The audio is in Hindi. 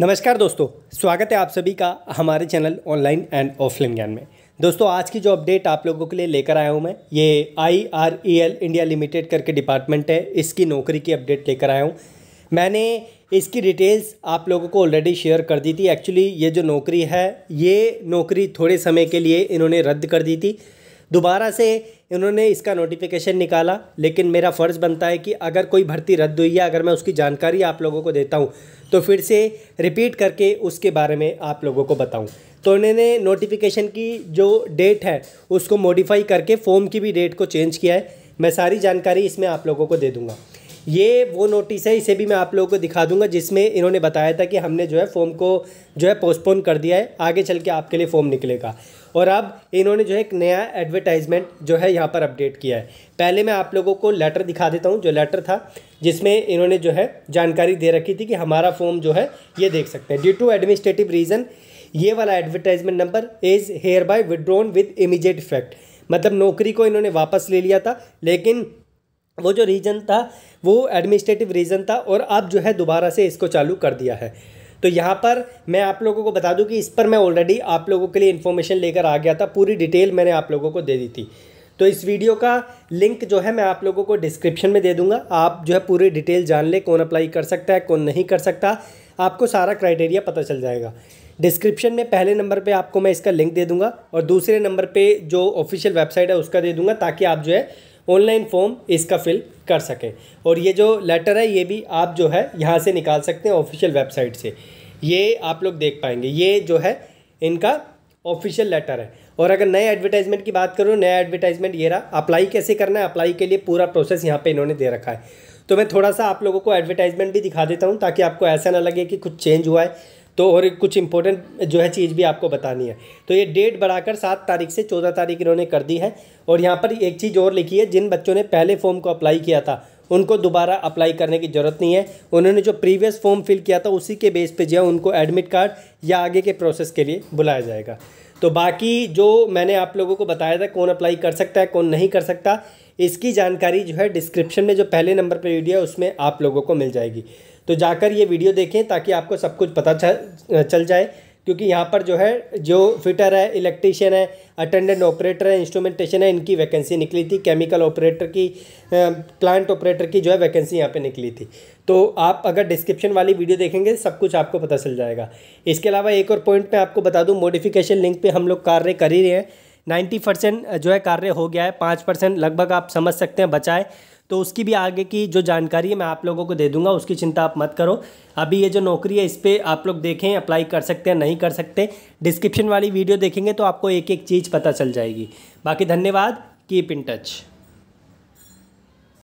नमस्कार दोस्तों स्वागत है आप सभी का हमारे चैनल ऑनलाइन एंड ऑफलाइन ज्ञान में दोस्तों आज की जो अपडेट आप लोगों के लिए लेकर आया हूं मैं ये I R E L India limited करके डिपार्टमेंट है इसकी नौकरी की अपडेट लेकर आया हूं मैंने इसकी डिटेल्स आप लोगों को ऑलरेडी शेयर कर दी थी एक्चुअली ये जो नौकरी है ये नौकरी थोड़े समय के लिए इन्होंने रद्द कर दी थी दोबारा से इन्होंने इसका नोटिफिकेशन निकाला लेकिन मेरा फ़र्ज़ बनता है कि अगर कोई भर्ती रद्द हुई है अगर मैं उसकी जानकारी आप लोगों को देता हूँ तो फिर से रिपीट करके उसके बारे में आप लोगों को बताऊँ तो उन्होंने नोटिफिकेशन की जो डेट है उसको मॉडिफाई करके फॉर्म की भी डेट को चेंज किया है मैं सारी जानकारी इसमें आप लोगों को दे दूँगा ये वो नोटिस है इसे भी मैं आप लोगों को दिखा दूंगा जिसमें इन्होंने बताया था कि हमने जो है फॉर्म को जो है पोस्टपोन कर दिया है आगे चल के आपके लिए फॉर्म निकलेगा और अब इन्होंने जो है एक नया एडवर्टाइजमेंट जो है यहाँ पर अपडेट किया है पहले मैं आप लोगों को लेटर दिखा देता हूँ जो लेटर था जिसमें इन्होंने जो है जानकारी दे रखी थी कि हमारा फॉर्म जो है ये देख सकते हैं ड्यू टू एडमिनिस्ट्रेटिव रीज़न ये वाला advertisement number is hereby withdrawn with immediate effect मतलब नौकरी को इन्होंने वापस ले लिया था लेकिन वो जो रीज़न था वो एडमिनिस्ट्रेटिव रीज़न था और अब जो है दोबारा से इसको चालू कर दिया है तो यहाँ पर मैं आप लोगों को बता दूँ कि इस पर मैं ऑलरेडी आप लोगों के लिए इन्फॉर्मेशन लेकर आ गया था पूरी डिटेल मैंने आप लोगों को दे दी थी तो इस वीडियो का लिंक जो है मैं आप लोगों को डिस्क्रिप्शन में दे दूंगा आप जो है पूरी डिटेल जान ले कौन अप्लाई कर सकता है कौन नहीं कर सकता आपको सारा क्राइटेरिया पता चल जाएगा डिस्क्रिप्शन में पहले नंबर पे आपको मैं इसका लिंक दे दूंगा और दूसरे नंबर पे जो ऑफिशियल वेबसाइट है उसका दे दूंगा ताकि आप जो है ऑनलाइन फॉर्म इसका फिल कर सकें और ये जो लेटर है ये भी आप जो है यहाँ से निकाल सकते हैं ऑफिशियल वेबसाइट से ये आप लोग देख पाएंगे ये जो है इनका ऑफिशियल लेटर है और अगर नए एडवर्टाइजमेंट की बात करूँ नया एडवर्टाइजमेंट ये रहा अप्लाई कैसे करना है अप्लाई के लिए पूरा प्रोसेस यहाँ पे इन्होंने दे रखा है तो मैं थोड़ा सा आप लोगों को एडवर्टाइजमेंट भी दिखा देता हूँ ताकि आपको ऐसा ना लगे कि कुछ चेंज हुआ है तो और कुछ इंपॉर्टेंट जो है चीज़ भी आपको बतानी है तो ये डेट बढ़ाकर सात तारीख से चौदह तारीख इन्होंने कर दी है और यहाँ पर एक चीज़ और लिखी है जिन बच्चों ने पहले फॉर्म को अप्लाई किया था उनको दोबारा अप्लाई करने की ज़रूरत नहीं है उन्होंने जो प्रीवियस फॉर्म फिल किया था उसी के बेस पे जो है उनको एडमिट कार्ड या आगे के प्रोसेस के लिए बुलाया जाएगा तो बाकी जो मैंने आप लोगों को बताया था कौन अप्लाई कर सकता है कौन नहीं कर सकता इसकी जानकारी जो है डिस्क्रिप्शन में जो पहले नंबर पर वीडियो है उसमें आप लोगों को मिल जाएगी तो जाकर ये वीडियो देखें ताकि आपको सब कुछ पता चल जाए क्योंकि यहाँ पर जो है जो फिटर है इलेक्ट्रीशियन है अटेंडेंट ऑपरेटर है इंस्ट्रूमेंटेशन है इनकी वैकेंसी निकली थी केमिकल ऑपरेटर की प्लांट ऑपरेटर की जो है वैकेंसी यहाँ पे निकली थी तो आप अगर डिस्क्रिप्शन वाली वीडियो देखेंगे सब कुछ आपको पता चल जाएगा इसके अलावा एक और पॉइंट मैं आपको बता दूँ मोडिफिकेशन लिंक पर हम लोग कार्य कर ही रहे हैं नाइन्टी परसेंट जो है कार्य हो गया है पाँच परसेंट लगभग आप समझ सकते हैं बचाए तो उसकी भी आगे की जो जानकारी है मैं आप लोगों को दे दूंगा उसकी चिंता आप मत करो अभी ये जो नौकरी है इस पर आप लोग देखें अप्लाई कर सकते हैं नहीं कर सकते डिस्क्रिप्शन वाली वीडियो देखेंगे तो आपको एक एक चीज़ पता चल जाएगी बाकी धन्यवाद कीप इन टच